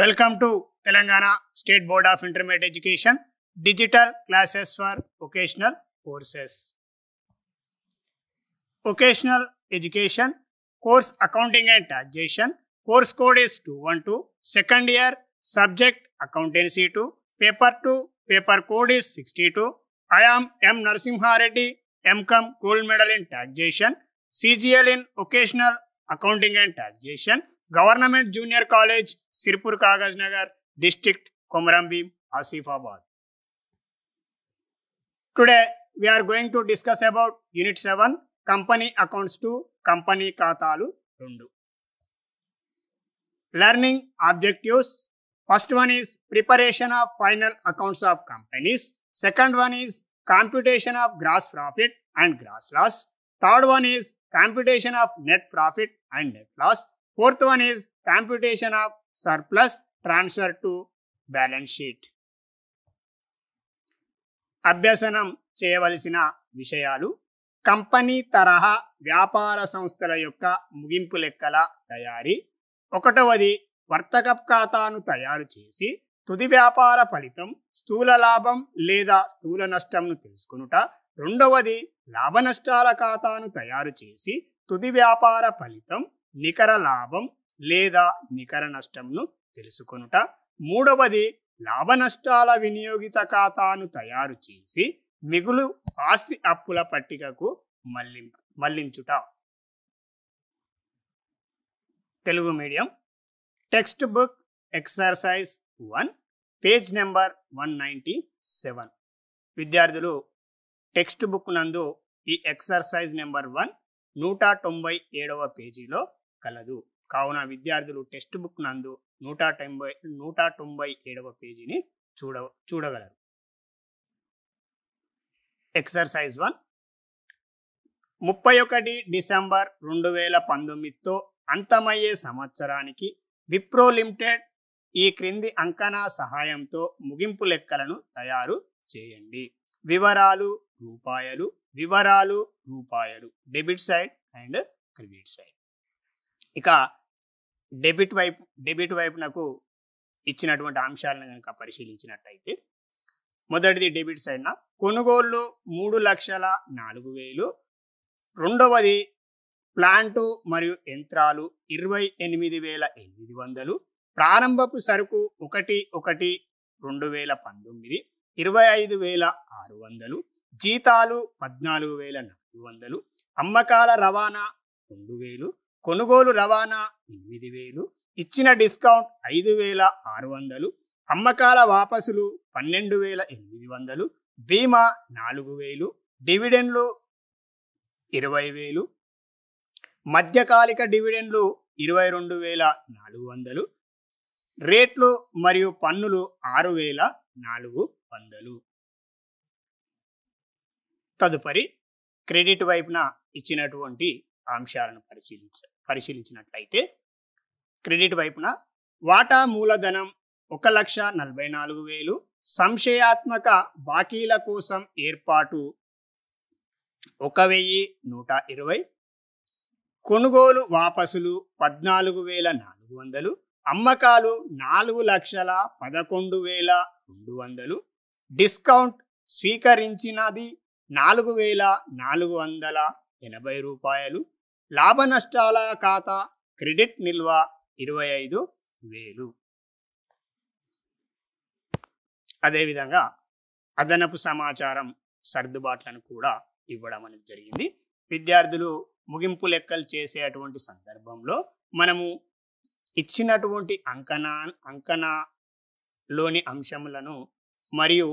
Welcome to Telangana state board of intermediate education digital classes for vocational courses vocational education course accounting and taxation course code is two one two second year subject accountancy two paper two paper code is sixty two I M Narasimhareddy MCom gold medal in taxation CGL in vocational accounting and taxation government junior college Sirpur Kagaz Nagar district Komarambheem Asifabad today we're going to discuss about unit seven company accounts to కంపెనీ ఖాతాలు రెండు learning objectives first one is preparation of final accounts of companies second one is computation of gross profit and gross loss third one is computation of net profit and net loss fourth one is computation of surplus transfer to balance sheet అభ్యసనం చేయవలసిన విషయాలు company తరహా వ్యాపార సంస్థల యొక్క ముగింపు లెక్కల తయారీ ఒకటవది వర్తక ఖాతాను తయారు చేసి తుది వ్యాపార ఫలితం స్థూల లాభం లేదా స్థూల నష్టంను తెలుసుకునుట రెండవది లాభనష్టాల ఖాతాను తయారు చేసి తుది వ్యాపార ఫలితం నికర లాభం లేదా నికర నష్టంను తెలుసుకొనుట మూడవది లాభ నష్టాల వినియోగిత ఖాతాను తయారు చేసి మిగులు ఆస్తి అప్పుల పట్టికకు మళ్ళి మళ్లించుట Telugu medium text book exercise one page number one ninety seven విద్యార్థులు టెక్స్ట్ బుక్ నందు ఈ ఎక్సర్సైజ్ నెంబర్ వన్ నూట తొంభై ఏడవ పేజీలో కలదు కావున విద్యార్థులు టెక్స్ట్ బుక్ నందు నూట తొంభై నూట తొంభై ఏడవ పేజీని చూడ చూడగలరు ఎక్సర్సైజ్ వన్ ముప్పై ఒకటి డిసెంబర్ రెండు వేల పంతొమ్మిదితో అంతమయ్యే సంవత్సరానికి విప్రో లిమిటెడ్ ఈ క్రింది అంకనా సహాయంతో ముగింపు లెక్కలను తయారు చేయండి వివరాలు రూపాయలు వివరాలు రూపాయలు debit side and credit side ఇక డెబిట్ వైపు డెబిట్ వైపునకు ఇచ్చినటువంటి అంశాలను కనుక పరిశీలించినట్టయితే మొదటిది డెబిట్ సైడ్న కొనుగోళ్ళు మూడు లక్షల నాలుగు వేలు రెండవది ప్లాంటు మరియు యంత్రాలు ఇరవై ఎనిమిది వేల ఎనిమిది వందలు ప్రారంభపు సరుకు ఒకటి ఒకటి రెండు వేల పంతొమ్మిది ఇరవై ఐదు వేల ఆరు వందలు జీతాలు పద్నాలుగు వేల నాలుగు వందలు అమ్మకాల రవాణా రెండు వేలు కొనుగోలు రవాణా ఎనిమిది వేలు ఇచ్చిన డిస్కౌంట్ ఐదు వేల ఆరు వందలు అమ్మకాల వాపసులు పన్నెండు వేల ఎనిమిది వందలు బీమా నాలుగు వేలు డివిడెండ్లు ఇరవై వేలు మధ్యకాలిక డివిడెండ్లు ఇరవై రెండు వేల నాలుగు వందలు రేట్లు మరియు పన్నులు ఆరు వేల నాలుగు వందలు తదుపరి క్రెడిట్ వైపున ఇచ్చినటువంటి అంశాలను పరిశీలించాలి పరిశీలించినట్లయితే క్రెడిట్ వైపున వాటా మూలధనం ఒక లక్ష నలభై నాలుగు వేలు సంశయాత్మక బాకీల కోసం ఏర్పాటు ఒక వెయ్యి నూట ఇరవై కొనుగోలు వాపసులు పద్నాలుగు వేల నాలుగు వందలు అమ్మకాలు నాలుగు లక్షల పదకొండు వేల రెండు వందలు డిస్కౌంట్ స్వీకరించినది నాలుగు వేల నాలుగు వందల ఎనభై రూపాయలు లాభ నష్టాల ఖాతా క్రెడిట్ నిల్వ ఇరవై ఐదు వేలు అదేవిధంగా అదనపు సమాచారం సర్దుబాట్లను కూడా ఇవ్వడం అనేది జరిగింది విద్యార్థులు ముగింపు లెక్కలు చేసేటువంటి సందర్భంలో మనము ఇచ్చినటువంటి అంకనా అంకనలోని అంశములను మరియు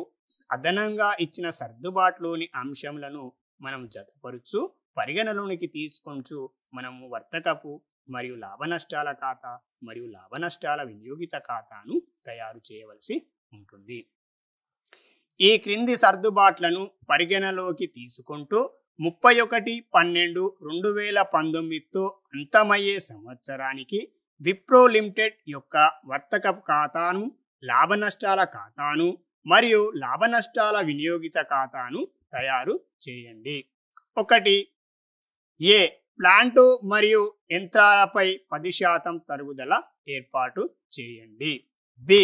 అదనంగా ఇచ్చిన సర్దుబాటులోని అంశములను మనం జతపరుచు పరిగణలోనికి తీసుకుంటూ మనము వర్తకపు మరియు లాభనష్టాల ఖాతా మరియు లాభ నష్టాల వినియోగిత ఖాతాను తయారు చేయవలసి ఉంటుంది ఈ క్రింది సర్దుబాట్లను పరిగణలోకి తీసుకుంటూ ముప్పై ఒకటి పన్నెండు రెండు వేల పంతొమ్మిదితో అంతమయ్యే సంవత్సరానికి విప్రో లిమిటెడ్ యొక్క వర్తక ఖాతాను లాభ నష్టాల ఖాతాను మరియు లాభనష్టాల వినియోగిత ఖాతాను తయారు చేయండి ఒకటి ఏ ప్లాంటు మరియు యంత్రాలపై పది శాతం తరుగుదల ఏర్పాటు చేయండి బి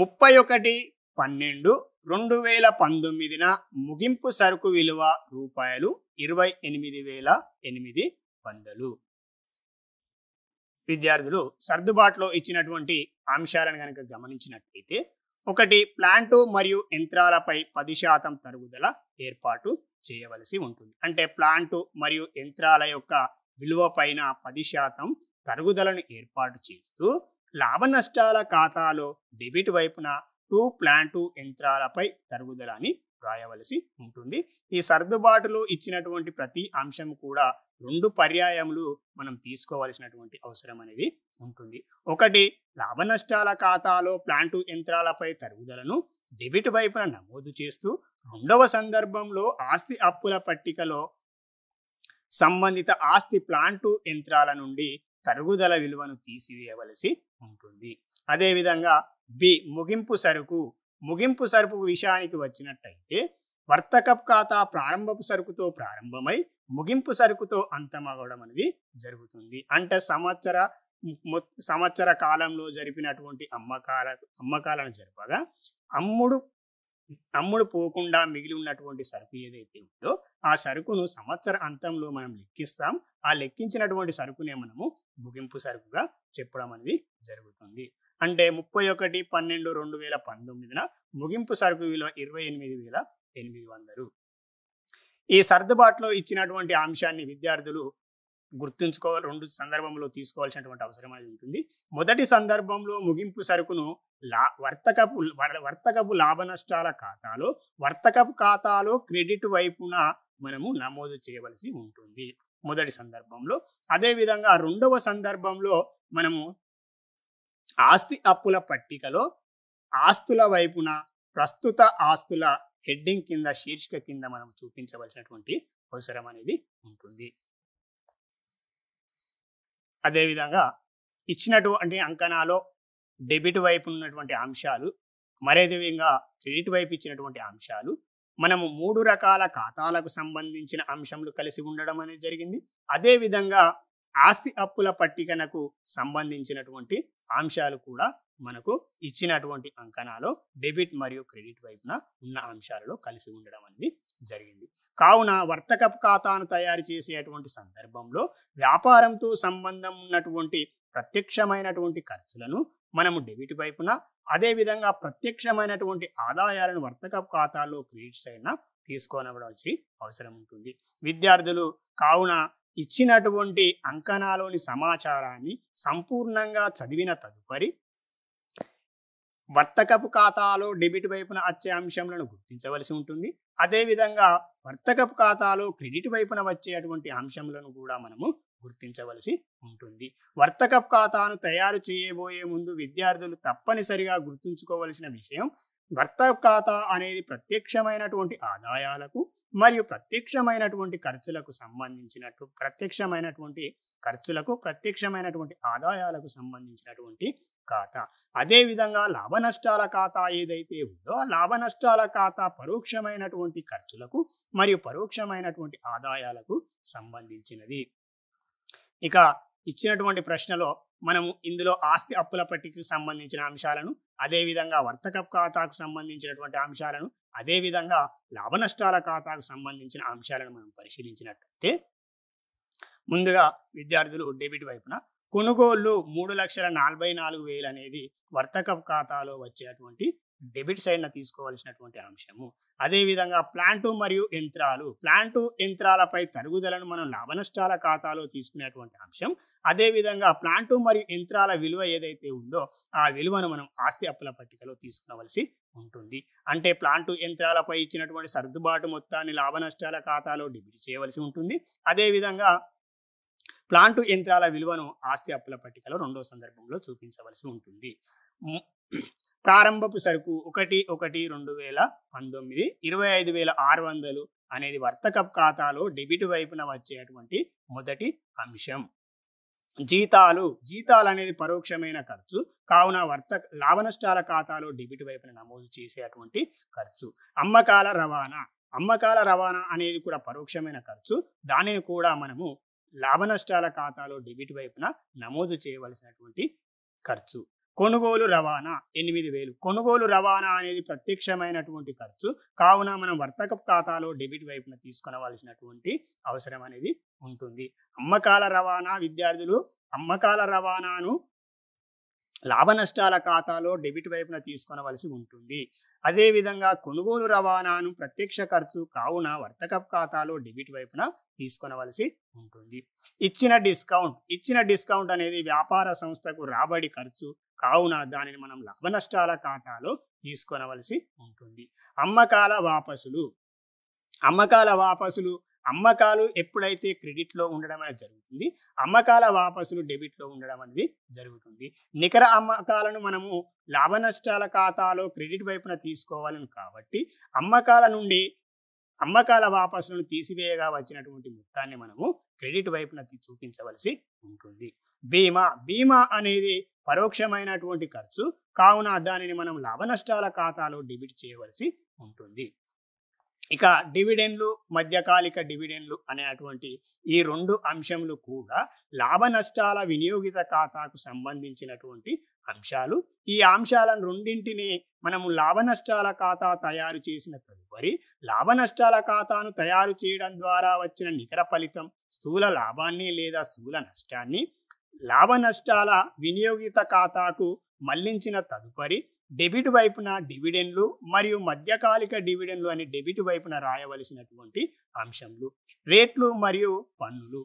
ముప్పై ఒకటి పన్నెండు రెండు వేల పంతొమ్మిదిన ముగింపు సరుకు విలువ రూపాయలు ఇరవై ఎనిమిది వేల ఎనిమిది వందలు విద్యార్థులు సర్దుబాటులో ఇచ్చినటువంటి అంశాలను కనుక గమనించినట్లయితే ఒకటి ప్లాంటు మరియు యంత్రాలపై పది శాతం తరుగుదల ఏర్పాటు చేయవలసి ఉంటుంది అంటే ప్లాంటు మరియు యంత్రాల యొక్క విలువ పైన పది శాతం తరుగుదలను ఏర్పాటు చేస్తూ లాభ నష్టాల ఖాతాలో డెబిట్ వైపున టూ ప్లాంటు యంత్రాలపై తరుగుదల అని రాయవలసి ఉంటుంది ఈ సర్దుబాటులో ఇచ్చినటువంటి ప్రతి అంశం కూడా రెండు పర్యాయములు మనం తీసుకోవలసినటువంటి అవసరం అనేది ఉంటుంది ఒకటి లాభ నష్టాల ఖాతాలో ప్లాంటు యంత్రాలపై తరుగుదలను డెబిట్ వైపున నమోదు చేస్తూ రెండవ సందర్భంలో ఆస్తి అప్పుల పట్టికలో సంబంధిత ఆస్తి ప్లాంటు యంత్రాల నుండి తరుగుదల విలువను తీసివేయవలసి ఉంటుంది అదేవిధంగా బి ముగింపు సరుకు ముగింపు సరుకు విషయానికి వచ్చినట్టయితే వర్తకప్ ఖాతా ప్రారంభపు సరుకుతో ప్రారంభమై ముగింపు సరుకుతో అంతమవడం అనేది జరుగుతుంది అంటే సంవత్సర సంవత్సర కాలంలో జరిపినటువంటి అమ్మకాల అమ్మకాలను జరపగా అమ్ముడు తమ్ముడు పోకుండా మిగిలి ఉన్నటువంటి సరుకు ఏదైతే ఉందో ఆ సరుకును సంవత్సర అంతంలో మనం లెక్కిస్తాం ఆ లెక్కించినటువంటి సరుకునే మనము ముగింపు సరుకుగా చెప్పడం అనేది జరుగుతుంది అంటే ముప్పై ఒకటి పన్నెండు రెండు వేల పంతొమ్మిదిన ముగింపు సరుకు విలువ ఇరవై ఎనిమిది వేల ఎనిమిది వందలు ఈ సర్దుబాటులో ఇచ్చినటువంటి అంశాన్ని విద్యార్థులు గుర్తుంచుకోవాలి రెండు సందర్భంలో తీసుకోవాల్సినటువంటి అవసరం అనేది ఉంటుంది మొదటి సందర్భంలో ముగింపు సరుకును లా వర్తకపు వర్తకపు లాభ నష్టాల ఖాతాలో వర్తకపు ఖాతాలో క్రెడిట్ వైపున మనము నమోదు చేయవలసి ఉంటుంది మొదటి సందర్భంలో అదేవిధంగా రెండవ సందర్భంలో మనము ఆస్తి అప్పుల పట్టికలో ఆస్తుల వైపున ప్రస్తుత ఆస్తుల హెడ్డింగ్ కింద శీర్షిక కింద మనం చూపించవలసినటువంటి అవసరం అనేది ఉంటుంది అదేవిధంగా ఇచ్చినటువంటి అంకణాలో డెబిట్ వైపు ఉన్నటువంటి అంశాలు మరేదేవిధంగా క్రెడిట్ వైపు ఇచ్చినటువంటి అంశాలు మనము మూడు రకాల ఖాతాలకు సంబంధించిన అంశములు కలిసి ఉండడం అనేది జరిగింది అదేవిధంగా ఆస్తి అప్పుల పట్టికనకు సంబంధించినటువంటి అంశాలు కూడా మనకు ఇచ్చినటువంటి అంకణాలో డెబిట్ మరియు క్రెడిట్ వైపున ఉన్న అంశాలలో కలిసి ఉండడం అనేది జరిగింది కావున వర్తకపు ఖాతాను తయారు చేసేటువంటి సందర్భంలో వ్యాపారంతో సంబంధం ఉన్నటువంటి ప్రత్యక్షమైనటువంటి ఖర్చులను మనము డెబిట్ వైపున అదేవిధంగా ప్రత్యక్షమైనటువంటి ఆదాయాలను వర్తకపు ఖాతాలో క్రెడిట్స్ అయినా తీసుకొనవలసి అవసరం ఉంటుంది విద్యార్థులు కావున ఇచ్చినటువంటి అంకణాలోని సమాచారాన్ని సంపూర్ణంగా చదివిన తదుపరి వర్తకపు ఖాతాలో డెబిట్ వైపున వచ్చే అంశంలను గుర్తించవలసి ఉంటుంది అదేవిధంగా వర్తకపు ఖాతాలో క్రెడిట్ వైపున వచ్చేటువంటి అంశంలను కూడా మనము గుర్తించవలసి ఉంటుంది వర్తకపు ఖాతాను తయారు చేయబోయే ముందు విద్యార్థులు తప్పనిసరిగా గుర్తుంచుకోవలసిన విషయం వర్తక ఖాతా అనేది ప్రత్యక్షమైనటువంటి ఆదాయాలకు మరియు ప్రత్యక్షమైనటువంటి ఖర్చులకు సంబంధించినట్టు ప్రత్యక్షమైనటువంటి ఖర్చులకు ప్రత్యక్షమైనటువంటి ఆదాయాలకు సంబంధించినటువంటి ఖాతా అదేవిధంగా లాభ నష్టాల ఖాతా ఏదైతే ఉందో లాభ నష్టాల ఖాతా పరోక్షమైనటువంటి ఖర్చులకు మరియు పరోక్షమైనటువంటి ఆదాయాలకు సంబంధించినది ఇక ఇచ్చినటువంటి ప్రశ్నలో మనము ఇందులో ఆస్తి అప్పుల పట్టికకు సంబంధించిన అంశాలను అదేవిధంగా వర్తక ఖాతాకు సంబంధించినటువంటి అంశాలను అదేవిధంగా లాభ నష్టాల ఖాతాకు సంబంధించిన అంశాలను మనం పరిశీలించినట్లయితే ముందుగా విద్యార్థులు డెబిట్ వైపున కొనుగోళ్ళు మూడు లక్షల నలభై నాలుగు వేలు అనేది వర్తక ఖాతాలో వచ్చేటువంటి డెబిట్ సైడ్న తీసుకోవాల్సినటువంటి అంశము అదేవిధంగా ప్లాంటు మరియు యంత్రాలు ప్లాంటు యంత్రాలపై తరుగుదలను మనం లాభ నష్టాల ఖాతాలో తీసుకునేటువంటి అంశం అదేవిధంగా ప్లాంటు మరియు యంత్రాల విలువ ఏదైతే ఉందో ఆ విలువను మనం ఆస్తి అప్పుల పట్టికలో తీసుకునవలసి ఉంటుంది అంటే ప్లాంటు యంత్రాలపై ఇచ్చినటువంటి సర్దుబాటు మొత్తాన్ని లాభ నష్టాల ఖాతాలో డెబిట్ చేయవలసి ఉంటుంది అదేవిధంగా ప్లాంటు యంత్రాల విలువను ఆస్తి అప్పుల పట్టికలో రెండో సందర్భంలో చూపించవలసి ఉంటుంది ప్రారంభపు సరుకు ఒకటి ఒకటి రెండు వేల పంతొమ్మిది ఇరవై ఐదు వేల ఆరు వందలు అనేది వర్తక ఖాతాలో డెబిట్ వైపున వచ్చేటువంటి మొదటి అంశం జీతాలు జీతాలు అనేది పరోక్షమైన ఖర్చు కావున వర్త లాభనష్టాల ఖాతాలో డెబిట్ వైపున నమోదు చేసేటువంటి ఖర్చు అమ్మకాల రవాణా అమ్మకాల రవాణా అనేది కూడా పరోక్షమైన ఖర్చు దానిని కూడా మనము లాభనష్టాల ఖాతాలో డెబిట్ వైపున నమోదు చేయవలసినటువంటి ఖర్చు కొనుగోలు రవాణా ఎనిమిది వేలు కొనుగోలు రవాణా అనేది ప్రత్యక్షమైనటువంటి ఖర్చు కావున మనం వర్తక ఖాతాలో డెబిట్ వైపున తీసుకునవలసినటువంటి అవసరం అనేది ఉంటుంది అమ్మకాల రవాణా విద్యార్థులు అమ్మకాల రవాణాను లాభనష్టాల ఖాతాలో డెబిట్ వైపున తీసుకొనవలసి ఉంటుంది అదేవిధంగా కొనుగోలు రవాణాను ప్రత్యక్ష ఖర్చు కావున వర్తకపు ఖాతాలో డెబిట్ వైపున తీసుకొనవలసి ఉంటుంది ఇచ్చిన డిస్కౌంట్ ఇచ్చిన డిస్కౌంట్ అనేది వ్యాపార సంస్థకు రాబడి ఖర్చు కావున దానిని మనం లాభ నష్టాల ఖాతాలో తీసుకొనవలసి ఉంటుంది అమ్మకాల వాపసులు అమ్మకాల వాపసులు అమ్మకాలు ఎప్పుడైతే క్రెడిట్లో ఉండడం అనేది జరుగుతుంది అమ్మకాల వాపసులు డెబిట్లో ఉండడం అనేది జరుగుతుంది నికర అమ్మకాలను మనము లాభ నష్టాల ఖాతాలో క్రెడిట్ వైపున తీసుకోవాలని కాబట్టి అమ్మకాల నుండి అమ్మకాల వాపసులను తీసివేయగా వచ్చినటువంటి మొత్తాన్ని మనము క్రెడిట్ వైపున చూపించవలసి ఉంటుంది బీమా బీమా అనేది పరోక్షమైనటువంటి ఖర్చు కావున దానిని మనం లాభ నష్టాల ఖాతాలో డెబిట్ చేయవలసి ఉంటుంది ఇక డివిడెండ్లు మధ్యకాలిక డివిడెండ్లు అనేటువంటి ఈ రెండు అంశములు కూడా లాభ నష్టాల వినియోగిత ఖాతాకు సంబంధించినటువంటి అంశాలు ఈ అంశాలను రెండింటిని మనము లాభ నష్టాల ఖాతా తయారు చేసిన తదుపరి లాభ నష్టాల ఖాతాను తయారు చేయడం ద్వారా వచ్చిన నికర ఫలితం స్థూల లాభాన్ని లేదా స్థూల నష్టాన్ని లాభ నష్టాల వినియోగిత ఖాతాకు మళ్లించిన తదుపరి డెబిట్ వైపున డివిడెండ్లు మరియు మధ్యకాలిక డివిడెండ్లు అని డెబిట్ వైపున రాయవలసినటువంటి అంశంలు రేట్లు మరియు పన్నులు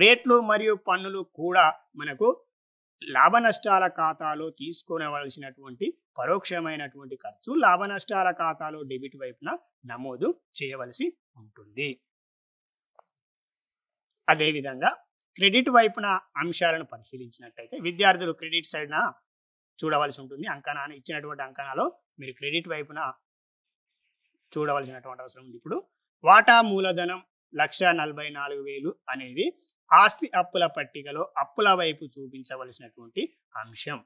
రేట్లు మరియు పన్నులు కూడా మనకు లాభ నష్టాల ఖాతాలో తీసుకోవలసినటువంటి పరోక్షమైనటువంటి ఖర్చు లాభ నష్టాల ఖాతాలో డెబిట్ వైపున నమోదు చేయవలసి ఉంటుంది అదేవిధంగా క్రెడిట్ వైపున అంశాలను పరిశీలించినట్టయితే విద్యార్థులు క్రెడిట్ సైడ్న చూడవలసి ఉంటుంది అంకనా ఇచ్చినటువంటి అంకనాలో మీరు క్రెడిట్ వైపున చూడవలసినటువంటి అవసరం ఉంది ఇప్పుడు వాటా మూలధనం లక్ష నలభై నాలుగు వేలు అనేది ఆస్తి అప్పుల పట్టికలో అప్పుల వైపు చూపించవలసినటువంటి అంశం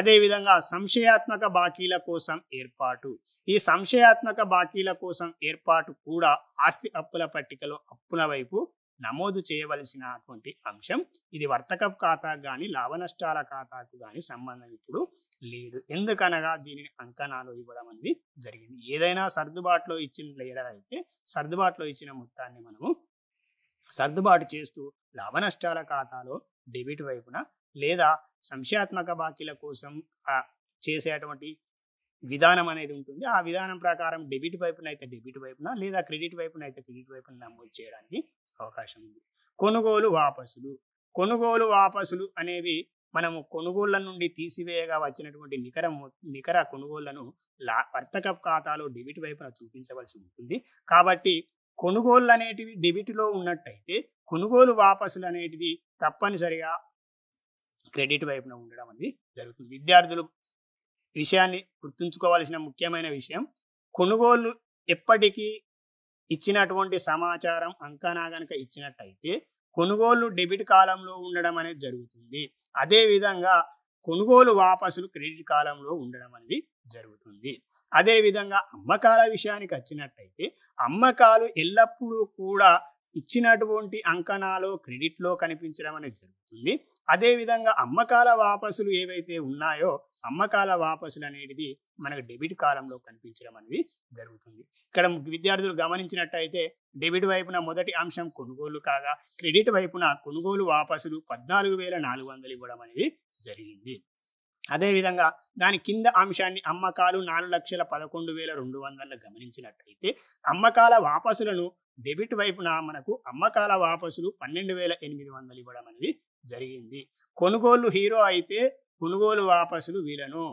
అదేవిధంగా సంశయాత్మక బాకీల కోసం ఏర్పాటు ఈ సంశయాత్మక బాకీల కోసం ఏర్పాటు కూడా ఆస్తి అప్పుల పట్టికలో అప్పుల వైపు నమోదు చేయవలసినటువంటి అంశం ఇది వర్తక ఖాతాకు కానీ లాభనష్టాల ఖాతాకు కానీ సంబంధం ఇప్పుడు లేదు ఎందుకనగా దీనిని అంకణాలు ఇవ్వడం అనేది జరిగింది ఏదైనా సర్దుబాటులో ఇచ్చిన అయితే సర్దుబాటులో ఇచ్చిన మొత్తాన్ని మనము సర్దుబాటు చేస్తూ లాభనష్టాల ఖాతాలో డెబిట్ వైపున లేదా సంశయాత్మక బాకీల కోసం చేసేటువంటి విధానం అనేది ఉంటుంది ఆ విధానం ప్రకారం డెబిట్ వైపున అయితే డెబిట్ వైపున లేదా క్రెడిట్ వైపున అయితే క్రెడిట్ వైపున నమోదు చేయడానికి అవకాశం ఉంది కొనుగోలు వాపసులు కొనుగోలు వాపసులు అనేవి మనము కొనుగోళ్ల నుండి తీసివేయగా వచ్చినటువంటి నికర నికర కొనుగోళ్లను లా వర్తక ఖాతాలో డెబిట్ వైపున చూపించవలసి ఉంటుంది కాబట్టి కొనుగోళ్ళు అనేటివి డెబిట్లో ఉన్నట్టయితే కొనుగోలు వాపసులు అనేటివి తప్పనిసరిగా క్రెడిట్ వైపున ఉండడం అనేది జరుగుతుంది విద్యార్థులు విషయాన్ని గుర్తుంచుకోవాల్సిన ముఖ్యమైన విషయం కొనుగోళ్ళు ఎప్పటికీ ఇచ్చినటువంటి సమాచారం అంకనా గనక ఇచ్చినట్టయితే కొనుగోలు డెబిట్ కాలంలో ఉండడం అనేది జరుగుతుంది అదేవిధంగా కొనుగోలు వాపసులు క్రెడిట్ కాలంలో ఉండడం అనేది జరుగుతుంది అదేవిధంగా అమ్మకాల విషయానికి వచ్చినట్టయితే అమ్మకాలు ఎల్లప్పుడూ కూడా ఇచ్చినటువంటి అంకణాలు క్రెడిట్లో కనిపించడం అనేది జరుగుతుంది అదేవిధంగా అమ్మకాల వాపసులు ఏవైతే ఉన్నాయో అమ్మకాల వాపసులు అనేటిది మనకు డెబిట్ కాలంలో కనిపించడం అనేది జరుగుతుంది ఇక్కడ విద్యార్థులు గమనించినట్టయితే డెబిట్ వైపున మొదటి అంశం కొనుగోలు కాగా క్రెడిట్ వైపున కొనుగోలు వాపసులు పద్నాలుగు వేల నాలుగు వందలు ఇవ్వడం అనేది జరిగింది అదేవిధంగా దాని కింద అంశాన్ని అమ్మకాలు నాలుగు లక్షల పదకొండు వేల రెండు వందలు గమనించినట్టయితే అమ్మకాల వాపసులను డెబిట్ వైపున మనకు అమ్మకాల వాపసులు పన్నెండు వేల ఎనిమిది వందలు ఇవ్వడం అనేది జరిగింది కొనుగోలు హీరో అయితే కొనుగోలు వాపసులు వీలను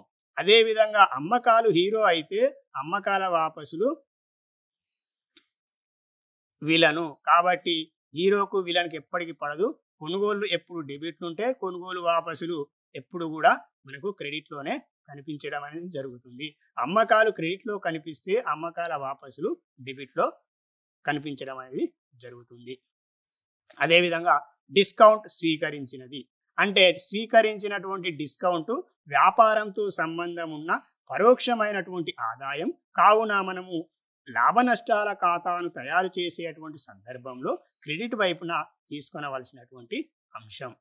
అదేవిధంగా అమ్మకాలు హీరో అయితే అమ్మకాల వాపసులు విలను కాబట్టి హీరోకు విలన్కి ఎప్పటికీ పడదు కొనుగోలు ఎప్పుడు డెబిట్లు ఉంటే కొనుగోలు వాపసులు ఎప్పుడు కూడా మనకు క్రెడిట్లోనే కనిపించడం అనేది జరుగుతుంది అమ్మకాలు క్రెడిట్లో కనిపిస్తే అమ్మకాల వాపసులు డెబిట్లో కనిపించడం అనేది జరుగుతుంది అదేవిధంగా డిస్కౌంట్ స్వీకరించినది అంటే స్వీకరించినటువంటి డిస్కౌంట్ వ్యాపారంతో సంబంధం ఉన్న పరోక్షమైనటువంటి ఆదాయం కావున మనము లాభ నష్టాల ఖాతాను తయారు చేసేటువంటి సందర్భంలో క్రెడిట్ వైపున తీసుకునవలసినటువంటి అంశం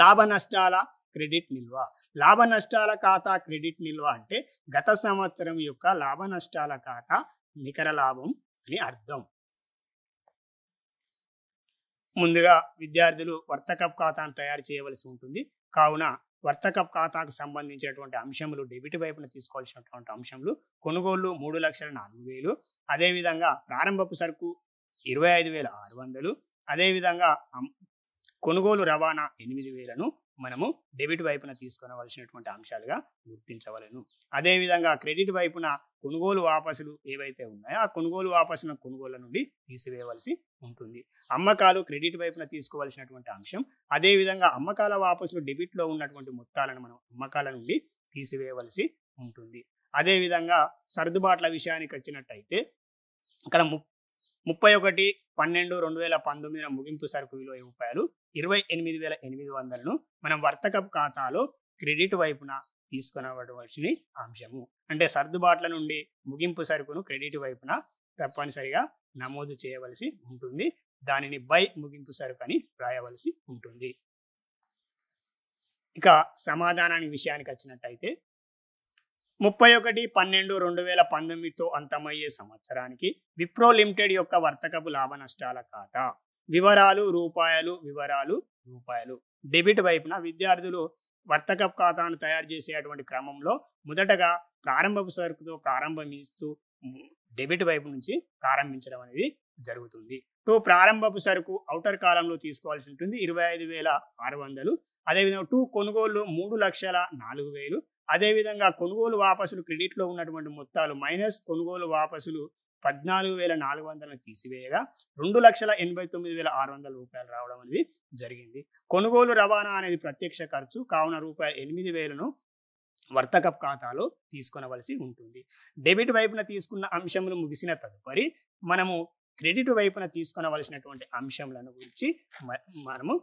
లాభ నష్టాల క్రెడిట్ నిల్వ లాభ నష్టాల ఖాతా క్రెడిట్ నిల్వ అంటే గత సంవత్సరం యొక్క లాభ నష్టాల ఖాతా నికర లాభం అని అర్థం ముందుగా విద్యార్థులు వర్తకప్ ఖాతాను తయారు చేయవలసి ఉంటుంది కావున వర్తకప్ ఖాతాకు సంబంధించినటువంటి అంశములు డెబిట్ వైపున తీసుకోవాల్సినటువంటి అంశములు కొనుగోళ్లు మూడు లక్షల నాలుగు వేలు అదేవిధంగా ప్రారంభపు సరుకు ఇరవై ఐదు వేల ఆరు వందలు అదేవిధంగా కొనుగోలు రవాణా ఎనిమిది వేలను మనము డెబిట్ వైపున తీసుకోవలసినటువంటి అంశాలుగా గుర్తించవలను అదేవిధంగా క్రెడిట్ వైపున కొనుగోలు వాపసులు ఏవైతే ఉన్నాయో ఆ కొనుగోలు వాపసున కొనుగోళ్ల నుండి తీసివేయవలసి ఉంటుంది అమ్మకాలు క్రెడిట్ వైపున తీసుకోవలసినటువంటి అంశం అదేవిధంగా అమ్మకాల వాపసులు డెబిట్లో ఉన్నటువంటి మొత్తాలను మనం అమ్మకాల నుండి తీసివేయవలసి ఉంటుంది అదేవిధంగా సర్దుబాట్ల విషయానికి వచ్చినట్టయితే ఇక్కడ ముప్ ముప్పై ఒకటి పన్నెండు రెండు వేల పంతొమ్మిది ముగింపు సరుకు విలువ రూపాయలు ఇరవై ఎనిమిది వేల ఎనిమిది వందలను మనం వర్తక ఖాతాలో క్రెడిట్ వైపున తీసుకునవలసిన అంశము అంటే సర్దుబాట్ల నుండి ముగింపు సరుకును క్రెడిట్ వైపున తప్పనిసరిగా నమోదు చేయవలసి ఉంటుంది దానిని బై ముగింపు సరుకు అని రాయవలసి ఉంటుంది ఇక సమాధానానికి విషయానికి వచ్చినట్టయితే ముప్పై ఒకటి పన్నెండు రెండు వేల పంతొమ్మిదితో అంతమయ్యే సంవత్సరానికి విప్రో లిమిటెడ్ యొక్క వర్తకపు లాభ నష్టాల ఖాతా వివరాలు రూపాయలు వివరాలు రూపాయలు డెబిట్ వైపున విద్యార్థులు వర్తకపు ఖాతాను తయారు చేసేటువంటి క్రమంలో మొదటగా ప్రారంభపు సరుకుతో ప్రారంభమిస్తూ డెబిట్ వైపు నుంచి ప్రారంభించడం అనేది జరుగుతుంది టూ ప్రారంభపు సరుకు ఔటర్ కాలంలో తీసుకోవాల్సి ఉంటుంది ఇరవై ఐదు వేల ఆరు వందలు అదేవిధంగా టూ కొనుగోళ్లు మూడు లక్షల నాలుగు వేలు అదేవిధంగా కొనుగోలు వాపసులు క్రెడిట్లో ఉన్నటువంటి మొత్తాలు మైనస్ కొనుగోలు వాపసులు పద్నాలుగు వేల నాలుగు వందలను తీసివేయగా రెండు లక్షల ఎనభై తొమ్మిది వేల ఆరు వందల రూపాయలు రావడం అనేది జరిగింది కొనుగోలు రవాణా అనేది ప్రత్యక్ష ఖర్చు కావున రూపాయలు ఎనిమిది వేలను వర్తక ఖాతాలో తీసుకునవలసి ఉంటుంది డెబిట్ వైపున తీసుకున్న అంశములు ముగిసిన తదుపరి మనము క్రెడిట్ వైపున తీసుకునవలసినటువంటి అంశములను గురించి మనము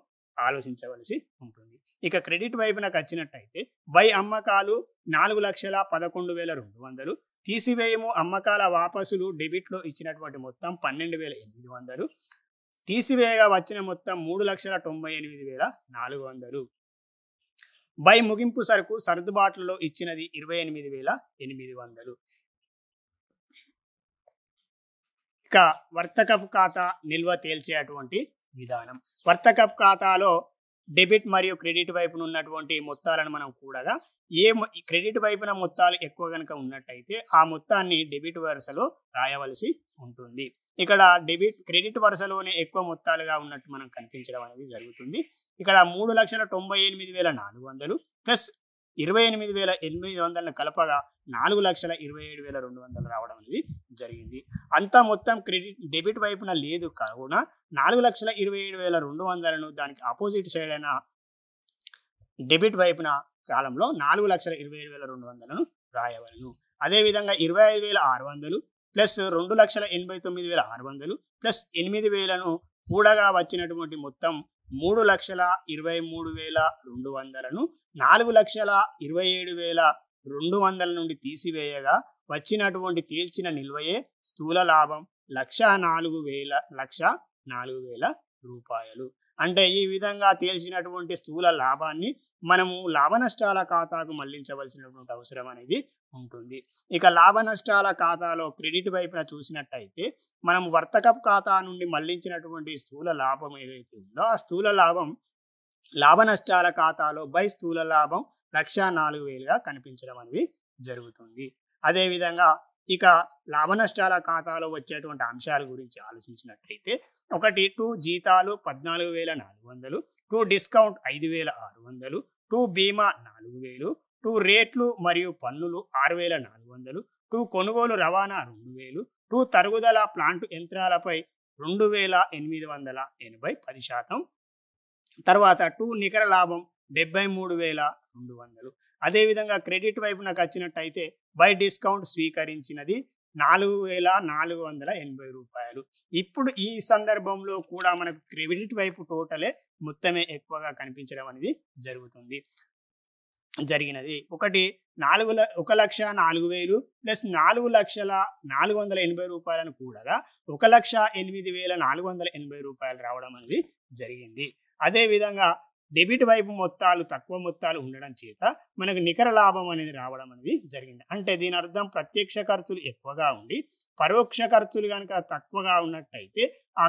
ఆలోచించవలసి ఉంటుంది ఇక క్రెడిట్ వైపునకు వచ్చినట్టయితే వై అమ్మకాలు నాలుగు లక్షల పదకొండు వేల రెండు వందలు తీసివేయము అమ్మకాల వాపసులు డెబిట్లో ఇచ్చినటువంటి మొత్తం పన్నెండు వేల ఎనిమిది వందలు తీసివేయగా వచ్చిన మొత్తం మూడు లక్షల తొంభై ఎనిమిది వేల నాలుగు వందలు బై ముగింపు సరుకు సర్దుబాట్లలో ఇచ్చినది ఇరవై ఎనిమిది వేల ఎనిమిది వందలు ఇక వర్తకపు ఖాతా నిల్వ తేల్చేటువంటి విధానం వర్తకపు ఖాతాలో డెబిట్ మరియు క్రెడిట్ వైపున ఉన్నటువంటి మొత్తాలను మనం కూడగా ఏ క్రెడిట్ వైపున మొత్తాలు ఎక్కువ కనుక ఉన్నట్టయితే ఆ మొత్తాన్ని డెబిట్ వరుసలో రాయవలసి ఉంటుంది ఇక్కడ డెబిట్ క్రెడిట్ వరుసలోనే ఎక్కువ మొత్తాలుగా ఉన్నట్టు మనం కనిపించడం అనేది జరుగుతుంది ఇక్కడ మూడు లక్షల తొంభై ఎనిమిది వేల నాలుగు వందలు ప్లస్ ఇరవై ఎనిమిది వేల ఎనిమిది వందలను కలపగా నాలుగు లక్షల ఇరవై ఏడు వేల రెండు వందలు రావడం అనేది జరిగింది అంతా మొత్తం క్రెడిట్ డెబిట్ వైపున లేదు కావున నాలుగు లక్షల ఇరవై ఏడు వేల రెండు వందలను దానికి ఆపోజిట్ సైడ్ అయిన డెబిట్ వైపున కాలంలో నాలుగు లక్షల ఇరవై ఏడు వేల రెండు వందలను రాయవలను అదేవిధంగా ఇరవై ఐదు వేల ఆరు వందలు ప్లస్ రెండు లక్షల ఎనభై తొమ్మిది వేల ఆరు వందలు ప్లస్ ఎనిమిది వేలను కూడగా వచ్చినటువంటి మొత్తం మూడు లక్షల ఇరవై మూడు వేల రెండు వందలను నాలుగు లక్షల ఇరవై ఏడు వేల రెండు వందల నుండి తీసివేయగా వచ్చినటువంటి తీర్చిన నిల్వయే స్థూల లాభం లక్ష నాలుగు వేల లక్ష నాలుగు వేల రూపాయలు అంటే ఈ విధంగా తేల్చినటువంటి స్థూల లాభాన్ని మనము లాభ నష్టాల ఖాతాకు మళ్లించవలసినటువంటి అవసరం అనేది ఉంటుంది ఇక లాభ నష్టాల ఖాతాలో క్రెడిట్ వైపున చూసినట్టయితే మనం వర్తకప్ ఖాతా నుండి మళ్లించినటువంటి స్థూల లాభం ఏదైతే ఉందో ఆ స్థూల లాభం లాభ నష్టాల ఖాతాలో బై స్థూల లాభం లక్ష నాలుగు వేలుగా కనిపించడం అనేది జరుగుతుంది అదేవిధంగా ఇక లాభ నష్టాల ఖాతాలో వచ్చేటువంటి అంశాల గురించి ఆలోచించినట్లయితే ఒకటి టూ జీతాలు పద్నాలుగు వేల నాలుగు వందలు టూ డిస్కౌంట్ ఐదు వేల ఆరు వందలు టూ బీమా నాలుగు వేలు టూ రేట్లు మరియు పన్నులు ఆరు వేల నాలుగు వందలు టూ కొనుగోలు రవాణా రెండు వేలు టూ తరుగుదల ప్లాంట్ యంత్రాలపై రెండు వేల ఎనిమిది వందల ఎనభై పది శాతం తర్వాత టూ నికర లాభం డెబ్బై మూడు వేల రెండు వందలు అదేవిధంగా క్రెడిట్ వైపు నాకు వచ్చినట్టయితే బై డిస్కౌంట్ స్వీకరించినది నాలుగు వేల నాలుగు వందల ఎనభై రూపాయలు ఇప్పుడు ఈ సందర్భంలో కూడా మనకు క్రెడిట్ వైపు టోటలే మొత్తమే ఎక్కువగా కనిపించడం అనేది జరుగుతుంది జరిగినది ఒకటి నాలుగు ఒక లక్ష నాలుగు వేలు ప్లస్ నాలుగు లక్షల నాలుగు వందల ఎనభై రూపాయలను కూడగా ఒక లక్ష ఎనిమిది వేల నాలుగు వందల ఎనభై రూపాయలు రావడం అనేది జరిగింది అదేవిధంగా డెబిట్ వైపు మొత్తాలు తక్కువ మొత్తాలు ఉండడం చేత మనకు నికర లాభం అనేది రావడం అనేది జరిగింది అంటే దీని అర్థం ప్రత్యక్ష ఖర్చులు ఎక్కువగా ఉండి పరోక్ష ఖర్చులు కనుక తక్కువగా ఉన్నట్టయితే ఆ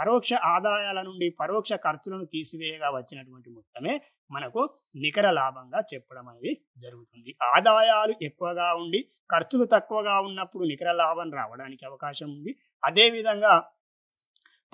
పరోక్ష ఆదాయాల నుండి పరోక్ష ఖర్చులను తీసివేయగా వచ్చినటువంటి మొత్తమే మనకు నికర లాభంగా చెప్పడం అనేది జరుగుతుంది ఆదాయాలు ఎక్కువగా ఉండి ఖర్చులు తక్కువగా ఉన్నప్పుడు నికర లాభం రావడానికి అవకాశం ఉంది అదేవిధంగా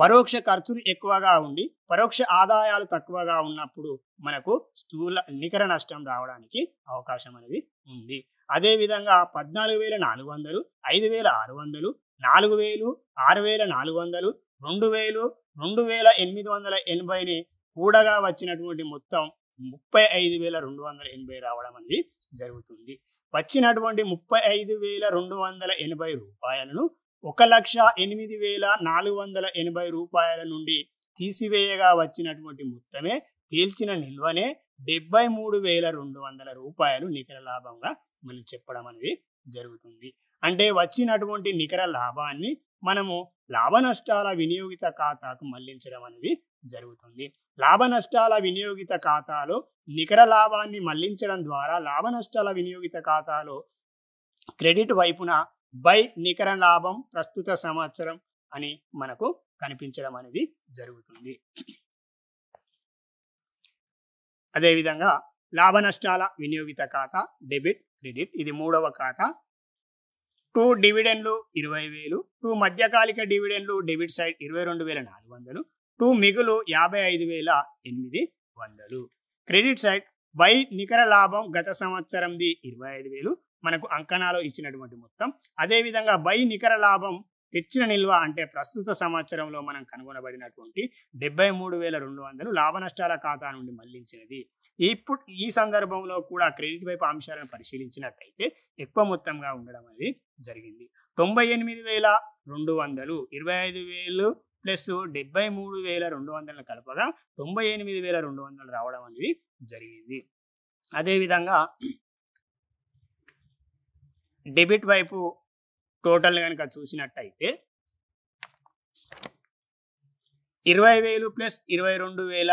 పరోక్ష ఖర్చులు ఎక్కువగా ఉండి పరోక్ష ఆదాయాలు తక్కువగా ఉన్నప్పుడు మనకు స్థూల నికర నష్టం రావడానికి అవకాశం అనేది ఉంది అదేవిధంగా పద్నాలుగు వేల నాలుగు వందలు ఐదు వేల ఆరు వందలు నాలుగు వేలు ఆరు వేల నాలుగు వందలు రెండు వేలు రెండు వేల ఎనిమిది వందల ఎనభైని కూడగా వచ్చినటువంటి మొత్తం ముప్పై ఐదు వేల రెండు వందల ఎనభై రావడం అనేది జరుగుతుంది వచ్చినటువంటి ముప్పై ఐదు వేల రెండు వందల ఎనభై రూపాయలను ఒక లక్ష ఎనిమిది వేల నాలుగు వందల ఎనభై రూపాయల నుండి తీసివేయగా వచ్చినటువంటి మొత్తమే తేల్చిన నిల్వనే డెబ్బై మూడు వేల రెండు వందల రూపాయలు నికర లాభంగా మనం చెప్పడం అనేది జరుగుతుంది అంటే వచ్చినటువంటి నికర లాభాన్ని మనము లాభ నష్టాల వినియోగిత ఖాతాకు మళ్లించడం అనేది జరుగుతుంది లాభ నష్టాల వినియోగిత ఖాతాలో నికర లాభాన్ని మళ్లించడం ద్వారా లాభ నష్టాల వినియోగిత ఖాతాలో క్రెడిట్ వైపున బై నికర లాభం ప్రస్తుత సంవత్సరం అని మనకు కనిపించడం అనేది జరుగుతుంది అదేవిధంగా లాభ నష్టాల వినియోగిత ఖాతా డెబిట్ క్రెడిట్ ఇది మూడవ ఖాతా టూ డివిడెండ్లు ఇరవై వేలు టూ మధ్యకాలిక డివిడెండ్లు డెబిట్ సైడ్ ఇరవై రెండు వేల నాలుగు వందలు టూ మిగులు యాభై ఐదు వేల ఎనిమిది వందలు క్రెడిట్ సైడ్ బై నికర లాభం గత సంవత్సరంది ఇరవై ఐదు వేలు మనకు అంకణాలు ఇచ్చినటువంటి మొత్తం అదేవిధంగా బై నికర లాభం తెచ్చిన నిల్వ అంటే ప్రస్తుత సంవత్సరంలో మనం కనుగొనబడినటువంటి డెబ్బై మూడు వేల రెండు వందలు లాభ నష్టాల ఖాతా నుండి మళ్లించినది ఇప్పుడు ఈ సందర్భంలో కూడా క్రెడిట్ వైపు అంశాలను పరిశీలించినట్లయితే ఎక్కువ మొత్తంగా ఉండడం అనేది జరిగింది తొంభై ఎనిమిది వేల రెండు వందలు ఇరవై ఐదు వేలు ప్లస్ డెబ్బై మూడు వేల రెండు వందలను కలపగా తొంభై ఎనిమిది వేల రెండు వందలు రావడం అనేది జరిగింది అదేవిధంగా డెబిట్ వైపు టోటల్ కనుక చూసినట్టయితే ఇరవై వేలు ప్లస్ ఇరవై రెండు వేల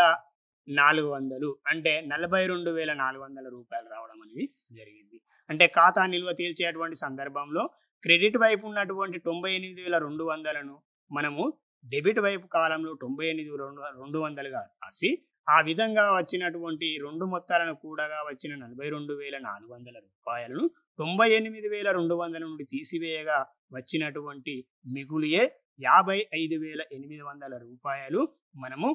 నాలుగు వందలు అంటే నలభై రెండు వేల నాలుగు వందల రూపాయలు రావడం అనేది జరిగింది అంటే ఖాతా నిల్వ తీల్చేటువంటి సందర్భంలో క్రెడిట్ వైపు ఉన్నటువంటి తొంభై ఎనిమిది వేల రెండు వందలను మనము డెబిట్ వైపు కాలంలో తొంభై ఎనిమిది రెండు రెండు వందలుగా రాసి ఆ విధంగా వచ్చినటువంటి రెండు మొత్తాలను కూడగా వచ్చిన నలభై రెండు వేల నాలుగు వందల రూపాయలను తొంభై ఎనిమిది వేల రెండు వందల నుండి తీసివేయగా వచ్చినటువంటి మిగులియే యాభై ఐదు వేల ఎనిమిది వందల రూపాయలు మనము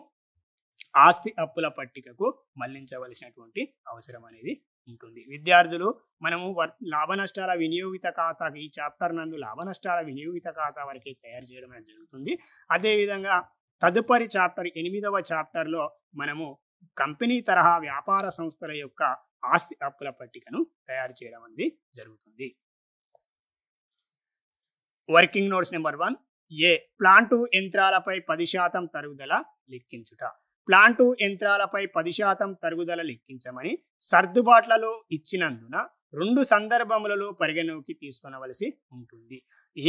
ఆస్తి అప్పుల పట్టికకు మళ్లించవలసినటువంటి అవసరం అనేది ఉంటుంది విద్యార్థులు మనము లాభ నష్టాల వినియోగిత ఖాతాకి ఈ చాప్టర్ నందు లాభ నష్టాల వినియోగిత ఖాతా వరకే తయారు చేయడం అనేది జరుగుతుంది అదేవిధంగా తదుపరి చాప్టర్ ఎనిమిదవ చాప్టర్లో మనము కంపెనీ తరహా వ్యాపార సంస్థల యొక్క ఆస్తి అప్పుల పట్టికను తయారు చేయడం అనేది జరుగుతుంది working notes number one A plant యంత్రాలపై పది శాతం తరుగుదల లెక్కించుట ప్లాంటు యంత్రాలపై పది శాతం తరుగుదల లెక్కించమని సర్దుబాట్లలో ఇచ్చినందున రెండు సందర్భములలో పరిగణలోకి తీసుకొనవలసి ఉంటుంది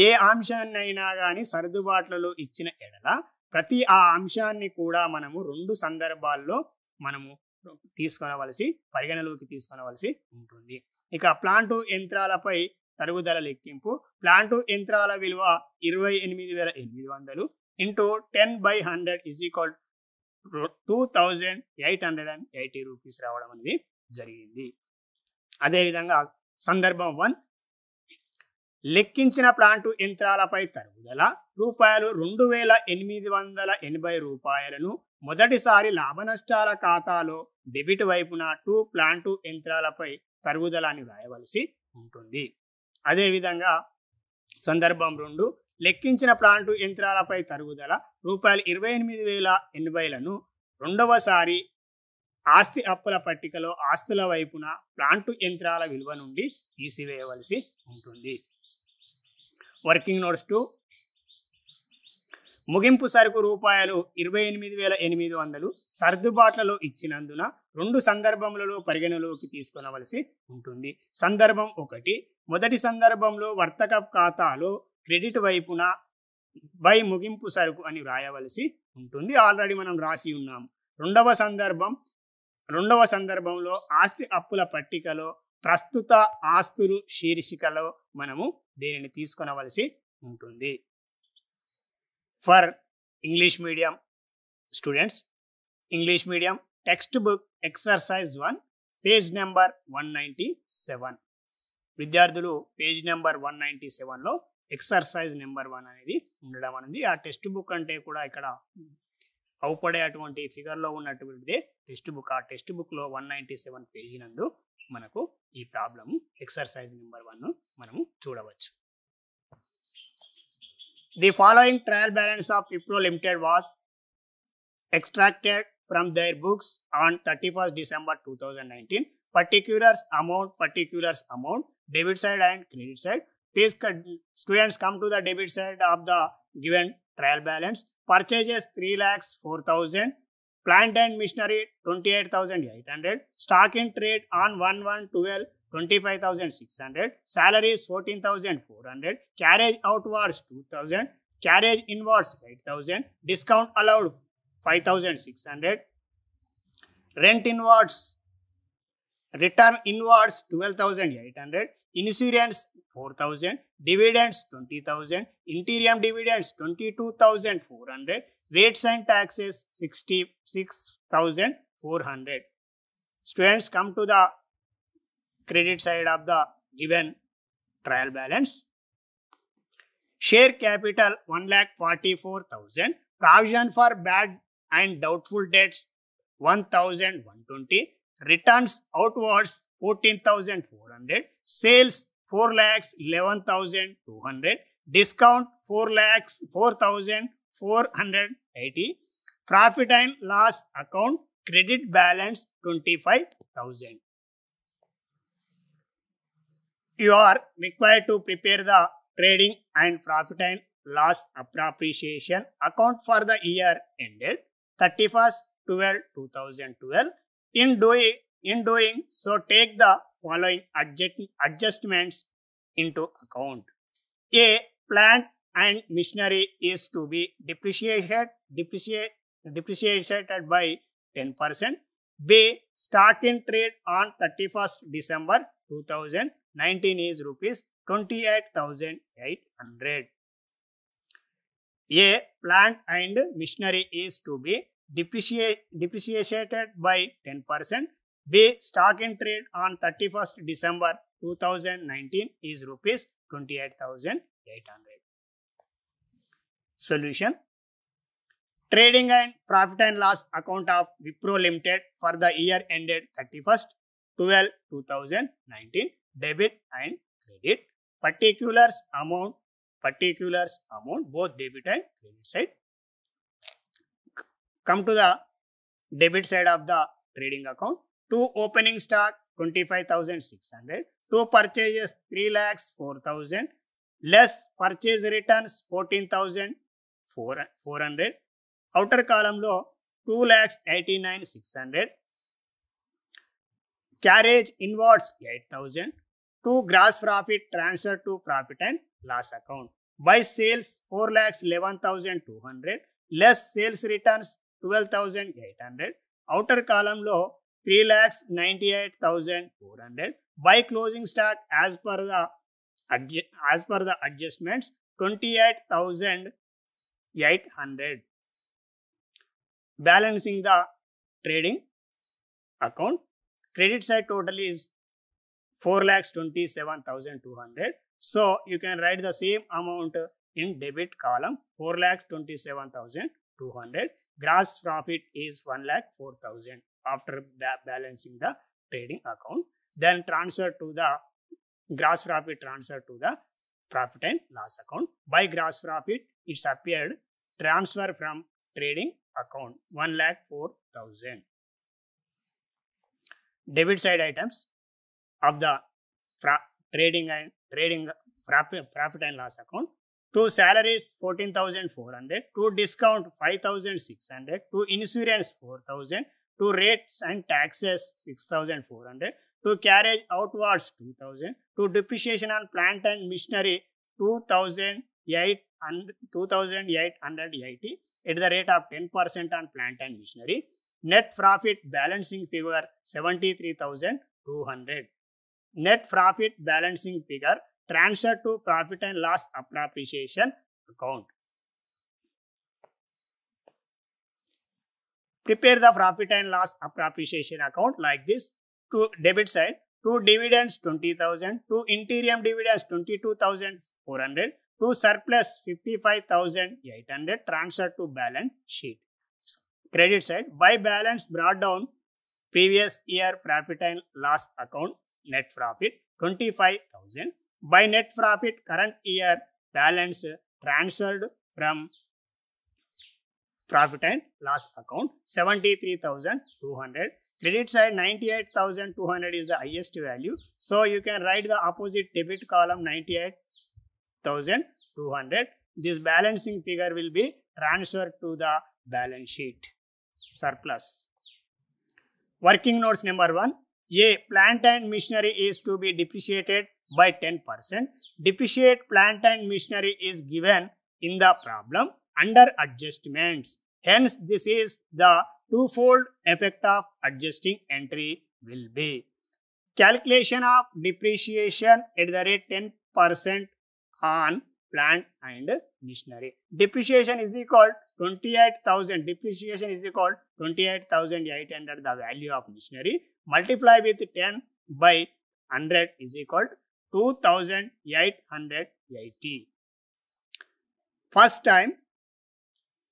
ఏ అంశాన్నైనా కానీ సర్దుబాట్లలో ఇచ్చిన ఎడల ప్రతి ఆ అంశాన్ని కూడా మనము రెండు సందర్భాల్లో మనము తీసుకోవలసి పరిగణలోకి తీసుకోవలసి ఉంటుంది ఇక ప్లాంటు యంత్రాలపై తరుగుదల లెక్కింపు ప్లాంటు యంత్రాల విలువ ఇరవై ఎనిమిది వేల ఎనిమిది వందలు into ten by hundred is equal to thousand eight hundred and eighty rupees రావడం అనేది జరిగింది అదేవిధంగా సందర్భం వన్ లెక్కించిన ప్లాంటు యంత్రాలపై తరుగుదల రూపాయలు రెండు వేల ఎనిమిది వందల ఎనభై రూపాయలను మొదటిసారి లాభనష్టాల ఖాతాలో డెబిట్ వైపున టూ ప్లాంటు యంత్రాలపై తరుగుదల అని వ్రాయవలసి ఉంటుంది అదేవిధంగా సందర్భం రెండు లెక్కించిన ప్లాంటు యంత్రాలపై తరుగుదల రూపాయలు ఇరవై ఎనిమిది వేల ఎనభైలను రెండవసారి ఆస్తి అప్పుల పట్టికలో ఆస్తుల వైపున ప్లాంటు యంత్రాల విలువ నుండి తీసివేయవలసి ఉంటుంది వర్కింగ్ నోట్స్ టు ముగింపు సరుకు రూపాయలు ఇరవై ఎనిమిది వేల ఎనిమిది వందలు సర్దుబాట్లలో ఇచ్చినందున రెండు సందర్భములలో పరిగణలోకి తీసుకునవలసి ఉంటుంది సందర్భం ఒకటి మొదటి సందర్భంలో వర్తక ఖాతాలో క్రెడిట్ వైపున బై ముగింపు సరుకు అని వ్రాయవలసి ఉంటుంది ఆల్రెడీ మనం రాసి ఉన్నాము రెండవ సందర్భం రెండవ సందర్భంలో ఆస్తి అప్పుల పట్టికలో ప్రస్తుత ఆస్తులు శీర్షికలో మనము దీనిని తీసుకొనవలసి ఉంటుంది for English medium students English medium text book exercise one page number one ninety seven విద్యార్థులు పేజ్ నెంబర్ వన్ నైంటీ సెవెన్లో ఎక్సర్సైజ్ నెంబర్ వన్ అనేది ఉండడం అనేది ఆ టెక్స్ట్ బుక్ అంటే కూడా ఇక్కడ అవుపడే అటువంటి ఫిగర్లో ఉన్నటువంటిదే టెక్స్ట్ బుక్ ఆ టెక్స్ట్ బుక్లో వన్ నైంటీ సెవెన్ పేజీ నందు మనకు ఈ ప్రాబ్లము ఎక్సర్సైజ్ నెంబర్ వన్ మనము చూడవచ్చు The following trial balance of Wipro Limited was extracted from their books on 31st December 2019. Particulars amount, particulars amount, debit side and credit side. Please students come to the debit side of the given trial balance. Purchases 3 lakhs 4,000. Plant and machinery 28,800. Stock in trade on 1 1 12 twenty five thousand six hundred salaries fourteen thousand four hundred carriage outwards two thousand carriage inwards eight thousand discount allowed five thousand six hundred rent inwards return inwards twelve thousand eight hundred insurance four thousand dividends twenty thousand interim dividends twenty two thousand four hundred rates and sixty six four hundred students come to the credit side of the given trial balance. Share capital 1,44,000. Provision for bad and doubtful debts 1,120. Returns outwards 14,400. Sales 4 lakhs 11,200. Discount 4 lakhs 4,480. Profit and loss account credit balance 25,000. you are required to prepare the trading and profit and loss appreciation account for the year ended 31st 12 2012 in doing in doing so take the following adjust, adjustments into account a plant and machinery is to be depreciated depreciated by 10% b stock in trade on 31st december 2000 19 is rupees 28,800. A plant and machinery is to be depreciated by 10%. B stock in trade on 31st December 2019 is rupees 28,800. Solution Trading and profit and loss account of Wipro Limited for the year ended 31st 12 2019 debit and credit particulars amount particulars amount both debit and credit side come to the debit side of the trading account to opening stock 25600 to purchases 3 lakhs 4000 less purchase returns 14400 outer column lo 2 lakhs 89600 carriage inwards 8000 to gross profit transfer to profit and loss account. By sales 4 lakhs 11,200, less sales returns 12,800. Outer column low 3 lakhs 98,400. By closing stock as per the as per the adjustments 28,800. Balancing the trading account. Credit side total is 4 lakhs 27,200. So you can write the same amount in debit column 4 lakhs 27,200. Gross profit is 1 lakh 4,000 after balancing the trading account. Then transfer to the gross profit transfer to the profit and loss account. By gross profit, it's appeared transfer from trading account 1 lakh 4,000. Debit side items of the fra- trading and trading profit, profit and loss account to salaries 14400 to discount 5600 to insurance 4000 to rates and taxes 6400 to carriage outwards 2000 to depreciation on plant and machinery 2008 and 2880 at the rate of 10% on plant and machinery net profit balancing figure 73200 net profit balancing figure transfer to profit and loss appreciation account. Prepare the profit and loss appreciation account like this to debit side to dividends 20,000, to interim dividends 22,400, to surplus 55,800 transfer to balance sheet. Credit side by balance brought down previous year profit and loss account net profit 25,000. By net profit current year balance transferred from profit and loss account 73,200. Credit side 98,200 is the highest value. So you can write the opposite debit column 98,200. This balancing figure will be transferred to the balance sheet surplus. Working notes number 1 A. Plant and machinery is to be depreciated by 10%. Depreciate plant and machinery is given in the problem under adjustments. Hence, this is the twofold effect of adjusting entry will be. Calculation of depreciation at the rate 10% on plant and machinery. Depreciation is equal 28,000 depreciation is equal 28,800 the value of machinery multiply with 10 by 100 is equal 2880. First time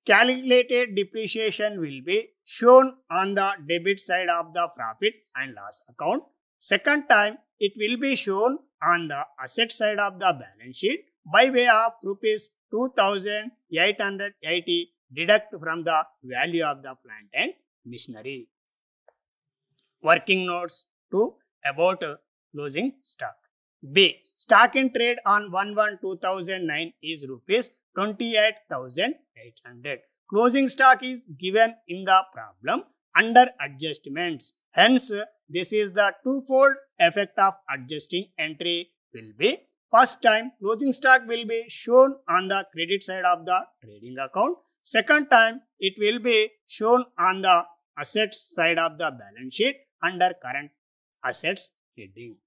calculated depreciation will be shown on the debit side of the profit and loss account. Second time it will be shown on the asset side of the balance sheet by way of rupees 2880 deduct from the value of the plant and machinery. Working notes to about closing stock. B. Stock in trade on 1-1-2009 is rupees 28,800. Closing stock is given in the problem under adjustments. Hence, this is the twofold effect of adjusting entry will be. First time, closing stock will be shown on the credit side of the trading account Second time, it will be shown on the assets side of the balance sheet under current assets heading.